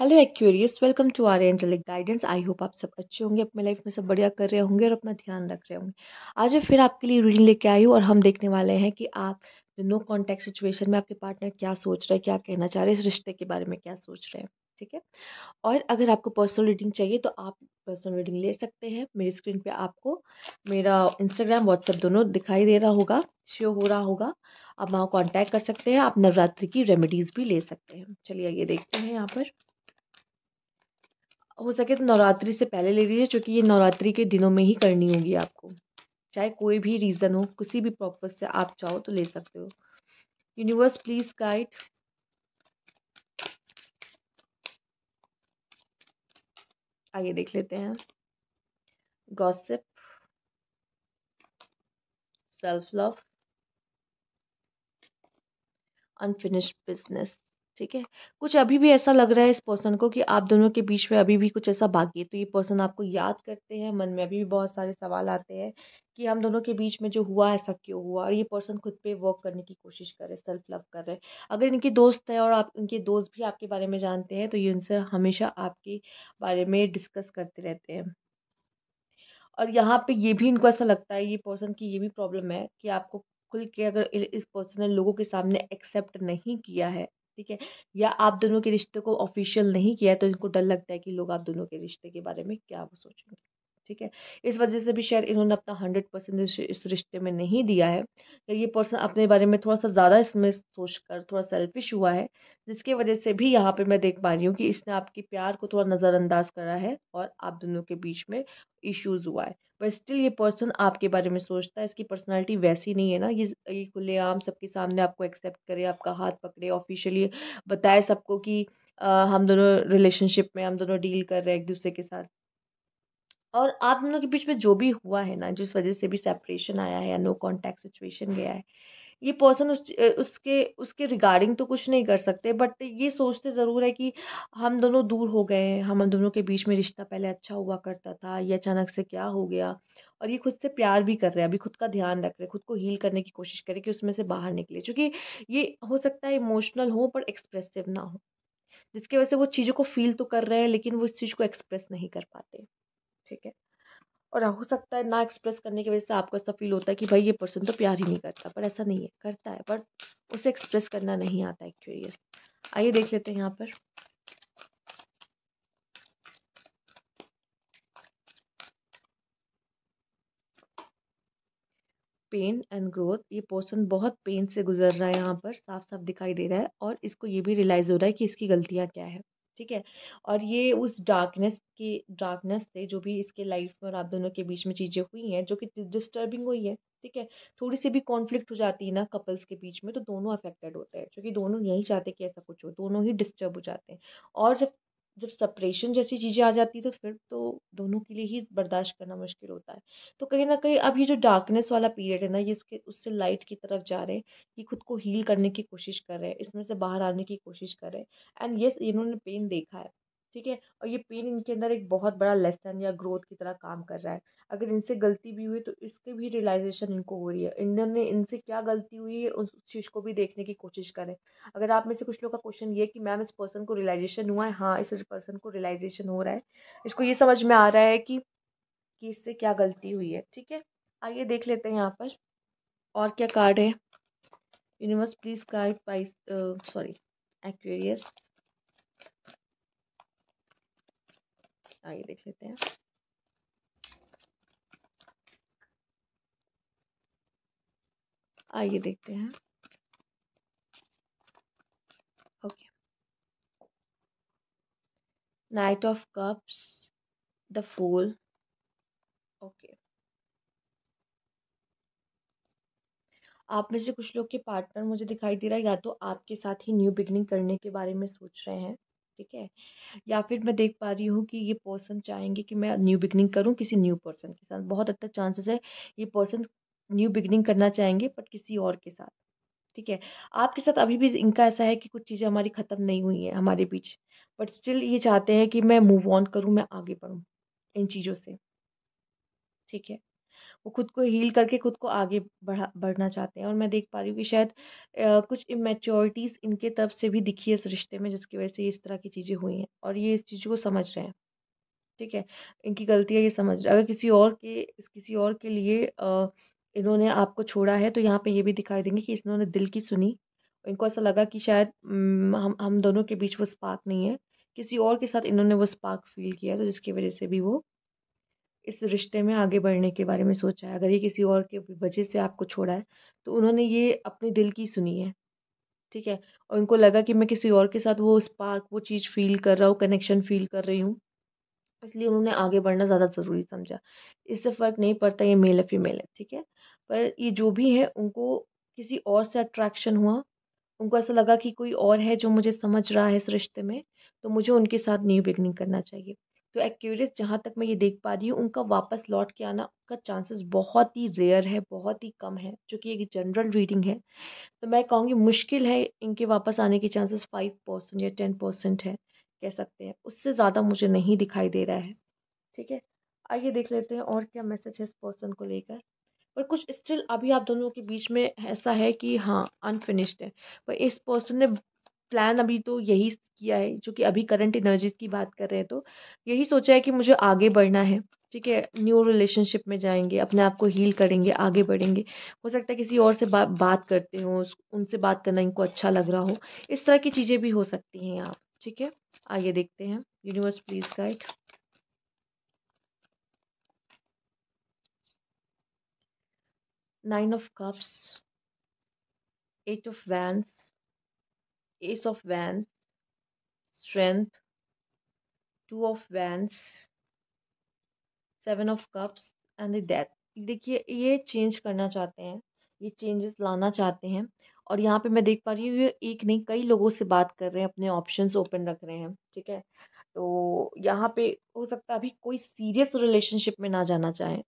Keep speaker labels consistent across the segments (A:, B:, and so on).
A: hello Aquarius welcome to our angelic guidance I hope आप सब अच्छे होंगे अपने लाइफ में सब बढ़िया कर रहे होंगे और अपना ध्यान रख रहे होंगे आज मैं फिर आपके लिए रीडिंग लेके आई हूँ और हम देखने वाले हैं कि आप नो कॉन्टैक्ट सिचुएशन में आपके पार्टनर क्या सोच रहे हैं क्या कहना चाह रहे हैं इस रिश्ते के बारे में क्या सोच रहे हैं ठीक है और अगर आपको पर्सनल रीडिंग चाहिए तो आप पर्सनल रीडिंग ले सकते हैं मेरी स्क्रीन पर आपको मेरा इंस्टाग्राम व्हाट्सअप दोनों दिखाई दे रहा होगा शो हो रहा होगा आप वहाँ कॉन्टैक्ट कर सकते हैं आप नवरात्रि की रेमेडीज़ भी ले सकते हैं चलिए ये देखते हैं यहाँ पर हो सके तो नवरात्रि से पहले ले लीजिए क्योंकि ये नवरात्रि के दिनों में ही करनी होगी आपको चाहे कोई भी रीज़न हो किसी भी पर्पज़ से आप चाहो तो ले सकते हो यूनिवर्स प्लीज़ गाइड आगे देख लेते हैं gossip self love unfinished business ठीक है कुछ अभी भी ऐसा लग रहा है इस पर्सन को कि आप दोनों के बीच में अभी भी कुछ ऐसा बाकी है तो ये पर्सन आपको याद करते हैं मन में अभी भी बहुत सारे सवाल आते हैं कि हम दोनों के बीच में जो हुआ ऐसा क्यों हुआ और ये पर्सन खुद पे वर्क करने की कोशिश कर रहे हैं सेल्फ लव कर रहे अगर इनके दोस्त हैं और आप इनके दोस्त भी आपके बारे में जानते हैं तो ये उनसे हमेशा आपके बारे में डिस्कस करते रहते हैं और यहाँ पे ये भी इनको ऐसा लगता है ये पर्सन की ये भी प्रॉब्लम है कि आपको खुल के अगर इस पर्सन ने लोगों के सामने एक्सेप्ट नहीं किया है ठीक है या आप दोनों के रिश्ते को ऑफिशियल नहीं किया है तो इनको डर लगता है कि लोग आप दोनों के रिश्ते के बारे में क्या वो सोचेंगे ठीक है इस वजह से भी शायद इन्होंने अपना हंड्रेड परसेंट इस रिश्ते में नहीं दिया है या तो ये पर्सन अपने बारे में थोड़ा सा ज़्यादा इसमें सोच कर थोड़ा सेल्फिश हुआ है जिसकी वजह से भी यहाँ पे मैं देख पा रही हूँ कि इसने आपके प्यार को थोड़ा नज़रअंदाज करा है और आप दोनों के बीच में इश्यूज़ हुआ है बट स्टिल ये पर्सन आपके बारे में सोचता है इसकी पर्सनालिटी वैसी नहीं है ना ये ये खुलेआम सबके सामने आपको एक्सेप्ट करे आपका हाथ पकड़े ऑफिशियली बताए सबको कि आ, हम दोनों रिलेशनशिप में हम दोनों डील कर रहे हैं एक दूसरे के साथ और आप दोनों के बीच में जो भी हुआ है ना जिस वजह से भी सेपरेशन आया है या नो कॉन्टैक्ट सिचुएशन गया है ये पर्सन उस उसके उसके रिगार्डिंग तो कुछ नहीं कर सकते बट ये सोचते ज़रूर है कि हम दोनों दूर हो गए हम दोनों के बीच में रिश्ता पहले अच्छा हुआ करता था ये अचानक से क्या हो गया और ये खुद से प्यार भी कर रहे हैं अभी खुद का ध्यान रख रहे हैं खुद को हील करने की कोशिश करें कि उसमें से बाहर निकले क्योंकि ये हो सकता है इमोशनल हो पर एक्सप्रेसिव ना हो जिसकी वजह से वो चीज़ों को फील तो कर रहे हैं लेकिन वो इस चीज़ को एक्सप्रेस नहीं कर पाते ठीक है और हो सकता है ना एक्सप्रेस करने की वजह से आपको ऐसा फील होता है कि भाई ये पर्सन तो प्यार ही नहीं करता पर ऐसा नहीं है करता है पर उसे एक्सप्रेस करना नहीं आता एक्चुअलियस आइए देख लेते हैं यहाँ पर पेन एंड ग्रोथ ये पर्सन बहुत पेन से गुजर रहा है यहाँ पर साफ साफ दिखाई दे रहा है और इसको ये भी रियलाइज़ हो रहा है कि इसकी गलतियाँ क्या है ठीक है और ये उस डार्कनेस के डार्कनेस से जो भी इसके लाइफ में और आप दोनों के बीच में चीज़ें हुई हैं जो कि डिस्टर्बिंग हुई है ठीक है थोड़ी सी भी कॉन्फ्लिक्ट हो जाती है ना कपल्स के बीच में तो दोनों अफेक्टेड होते हैं क्योंकि दोनों यही चाहते हैं कि ऐसा कुछ हो दोनों ही डिस्टर्ब हो जाते हैं और जब जब सेपरेशन जैसी चीज़ें आ जाती है तो फिर तो दोनों के लिए ही बर्दाश्त करना मुश्किल होता है तो कहीं ना कहीं अब ये जो डार्कनेस वाला पीरियड है ना ये इसके उससे लाइट की तरफ जा रहे हैं ये खुद को हील करने की कोशिश कर रहे हैं इसमें से बाहर आने की कोशिश कर रहे हैं एंड यस इन्होंने पेन देखा है ठीक है और ये पेन इनके अंदर एक बहुत बड़ा लेसन या ग्रोथ की तरह काम कर रहा है अगर इनसे गलती भी हुई तो इसके भी रियलाइजेशन इनको हो रही है इन्होंने इनसे क्या गलती हुई है उस चीज़ को भी देखने की कोशिश करें अगर आप में से कुछ लोग का क्वेश्चन ये कि मैम इस पर्सन को रियलाइजेशन हुआ है हाँ इस पर्सन को रियलाइजेशन हो रहा है इसको ये समझ में आ रहा है कि कि इससे क्या गलती हुई है ठीक है आइए देख लेते हैं यहाँ पर और क्या कार्ड है universe please guide Pisces sorry Aquarius आगे देख लेते हैं आइए देखते हैं okay knight of cups the fool okay आप में से कुछ लोग के पार्टनर मुझे दिखाई दे रहा है या तो आपके साथ ही न्यू बिगनिंग करने के बारे में सोच रहे हैं ठीक है या फिर मैं देख पा रही हूँ कि ये पर्सन चाहेंगे कि मैं न्यू बिगनिंग करूँ किसी न्यू पर्सन के साथ बहुत अच्छा चांसेस है ये पर्सन न्यू बिगनिंग करना चाहेंगे बट किसी और के साथ ठीक है आपके साथ अभी भी इनका ऐसा है कि कुछ चीज़ें हमारी ख़त्म नहीं हुई हैं हमारे बीच बट स्टिल ये चाहते हैं कि मैं मूव ऑन करूँ मैं आगे बढ़ूँ इन चीज़ों से ठीक है वो खुद को हील करके खुद को आगे बढ़ा बढ़ना चाहते हैं और मैं देख पा रही हूँ कि शायद आ, कुछ इमेच्योरिटीज़ इनके तरफ से भी दिखी है इस रिश्ते में जिसकी वजह से इस तरह की चीज़ें हुई हैं और ये इस चीज़ को समझ रहे हैं ठीक है इनकी गलती ये समझ रहे अगर किसी और के किसी और के लिए इन्होंने आपको छोड़ा है तो यहाँ पे ये भी दिखाई देंगे कि इन्होंने दिल की सुनी इनको ऐसा लगा कि शायद हम हम दोनों के बीच वो स्पार्क नहीं है किसी और के साथ इन्होंने वो स्पार्क फील किया तो जिसकी वजह से भी वो इस रिश्ते में आगे बढ़ने के बारे में सोचा है अगर ये किसी और के वजह से आपको छोड़ा है तो उन्होंने ये अपने दिल की सुनी है ठीक है और उनको लगा कि मैं किसी और के साथ वो स्पार्क वो चीज़ फील कर रहा हूँ कनेक्शन फील कर रही हूँ इसलिए उन्होंने आगे बढ़ना ज़्यादा ज़रूरी समझा इससे फ़र्क नहीं पड़ता ये मेल है फीमेल है ठीक है पर ये जो भी है उनको किसी और से अट्रैक्शन हुआ उनको ऐसा लगा कि कोई और है जो मुझे समझ रहा है इस रिश्ते में तो मुझे उनके साथ न्यू बिगनिंग करना चाहिए तो एक्यूरियस जहाँ तक मैं ये देख पा रही हूँ उनका वापस लौट के आना का चांसेस बहुत ही रेयर है बहुत ही कम है जो कि एक जनरल रीडिंग है तो मैं कहूँगी मुश्किल है इनके वापस आने के चांसेस फाइव परसेंट या टेन परसेंट है कह सकते हैं उससे ज़्यादा मुझे नहीं दिखाई दे रहा है ठीक है आइए देख लेते हैं और क्या मैसेज है इस पर्सन को लेकर पर कुछ स्टिल अभी आप दोनों के बीच में ऐसा है कि हाँ अनफिनिश्ड है पर इस पर्सन ने प्लान अभी तो यही किया है जो कि अभी करंट एनर्जीज़ की बात कर रहे हैं तो यही सोचा है कि मुझे आगे बढ़ना है ठीक है न्यू रिलेशनशिप में जाएंगे अपने आप को हील करेंगे आगे बढ़ेंगे हो सकता है किसी और से बा, बात करते हो उनसे बात करना इनको अच्छा लग रहा हो इस तरह की चीज़ें भी हो सकती हैं आप ठीक है आइए देखते हैं universe please guide nine of cups eight of wands ace of wands strength two of wands seven of cups and the death देखिए ये चेंज करना चाहते हैं ये चेंजेस लाना चाहते हैं और यहाँ पे मैं देख पा रही हूँ ये एक नहीं कई लोगों से बात कर रहे हैं अपने ऑप्शंस ओपन रख रहे हैं ठीक है तो यहाँ पे हो सकता है अभी कोई सीरियस रिलेशनशिप में ना जाना चाहे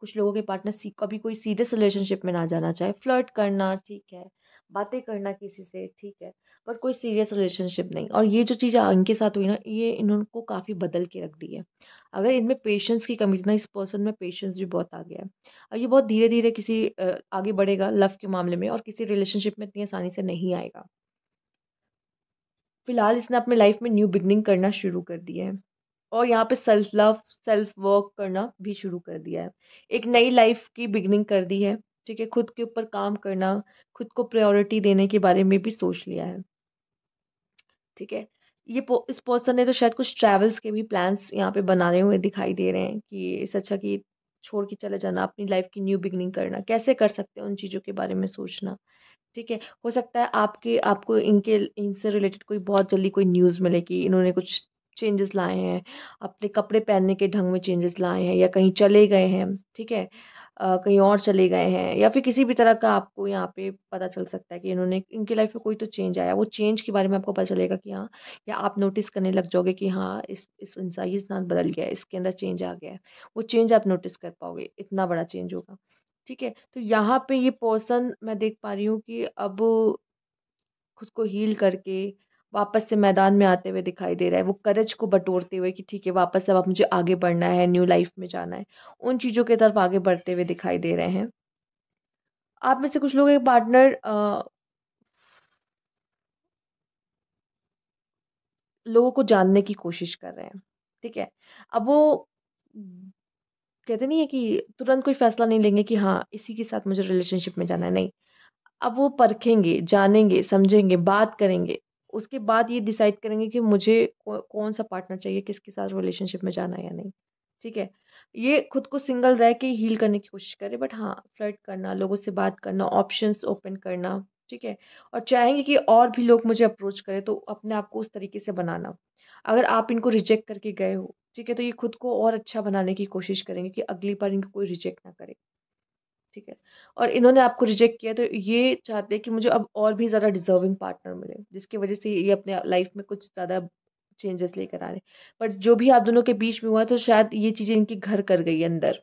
A: कुछ लोगों के पार्टनर सी अभी कोई सीरियस रिलेशनशिप में ना जाना चाहे फ्लर्ट करना ठीक है बातें करना किसी से ठीक है पर कोई सीरियस रिलेशनशिप नहीं और ये जो चीज़ इनके साथ हुई ना ये इनको काफ़ी बदल के रख दी है अगर इनमें पेशेंस की कमी थी ना इस पर्सन में पेशेंस भी बहुत आ गया है और ये बहुत धीरे धीरे किसी आगे बढ़ेगा लव के मामले में और किसी रिलेशनशिप में इतनी आसानी से नहीं आएगा फिलहाल इसने अपने लाइफ में न्यू बिगनिंग करना शुरू कर दिया है और यहाँ पे सेल्फ लव सेल्फ वर्क करना भी शुरू कर दिया है एक नई लाइफ की बिगनिंग कर दी है ठीक है खुद के ऊपर काम करना खुद को प्रायोरिटी देने के बारे में भी सोच लिया है ठीक है ये पो, इस पर्सन ने तो शायद कुछ ट्रैवल्स के भी प्लान्स यहाँ पे बनाने हुए दिखाई दे रहे हैं कि इस अच्छा कि छोड़ के चले जाना अपनी लाइफ की न्यू बिगनिंग करना कैसे कर सकते हैं उन चीज़ों के बारे में सोचना ठीक है हो सकता है आपके आपको इनके इनसे रिलेटेड कोई बहुत जल्दी कोई न्यूज़ मिले कि इन्होंने कुछ चेंजेस लाए हैं अपने कपड़े पहनने के ढंग में चेंजेस लाए हैं या कहीं चले गए हैं ठीक है कहीं और चले गए हैं या फिर किसी भी तरह का आपको यहाँ पे पता चल सकता है कि इन्होंने इनके लाइफ में कोई तो चेंज आया वो चेंज के बारे में आपको पता चलेगा कि हाँ या आप नोटिस करने लग जाओगे कि हाँ इस इस इंसान ये इंसान बदल गया है इसके अंदर चेंज आ गया है वो चेंज आप नोटिस कर पाओगे इतना बड़ा चेंज होगा ठीक है तो यहाँ पे ये पर्सन मैं देख पा रही हूँ कि अब खुद को हील करके वापस से मैदान में आते हुए दिखाई दे रहा है वो करज को बटोरते हुए कि ठीक है वापस अब मुझे आगे बढ़ना है न्यू लाइफ में जाना है उन चीज़ों की तरफ आगे बढ़ते हुए दिखाई दे रहे हैं आप में से कुछ लोग एक पार्टनर लोगों को जानने की कोशिश कर रहे हैं ठीक है अब वो कहते नहीं है कि तुरंत कोई फैसला नहीं लेंगे कि हाँ इसी के साथ मुझे रिलेशनशिप में जाना है नहीं अब वो परखेंगे जानेंगे समझेंगे बात करेंगे उसके बाद ये डिसाइड करेंगे कि मुझे कौन सा पार्टनर चाहिए किसके साथ रिलेशनशिप में जाना है या नहीं ठीक है ये खुद को सिंगल रह के हील करने की कोशिश करें बट हाँ फ्लर्ट करना लोगों से बात करना ऑप्शंस ओपन करना ठीक है और चाहेंगे कि और भी लोग मुझे अप्रोच करें तो अपने आप को उस तरीके से बनाना अगर आप इनको रिजेक्ट करके गए हो ठीक है तो ये खुद को और अच्छा बनाने की कोशिश करेंगे कि अगली बार इनको कोई रिजेक्ट ना करे ठीक है और इन्होंने आपको रिजेक्ट किया तो ये चाहते हैं कि मुझे अब और भी ज़्यादा डिजर्विंग पार्टनर मिले जिसकी वजह से ये अपने लाइफ में कुछ ज़्यादा चेंजेस लेकर आ रहे बट जो भी आप दोनों के बीच में हुआ तो शायद ये चीज़ें इनकी घर कर गई अंदर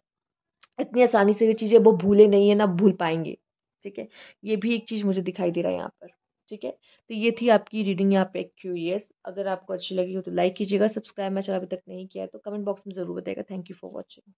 A: इतनी आसानी से ये चीज़ें वो भूले नहीं है ना भूल पाएंगे ठीक है ये भी एक चीज़ मुझे दिखाई दे रहा है यहाँ पर ठीक है तो ये थी आपकी रीडिंग यहाँ पे क्यूरियस अगर आपको अच्छी लगी हो तो लाइक कीजिएगा सब्सक्राइब मैं चैनल अभी तक नहीं किया तो कमेंट बॉक्स में ज़रूर बताएगा थैंक यू फॉर वॉचिंग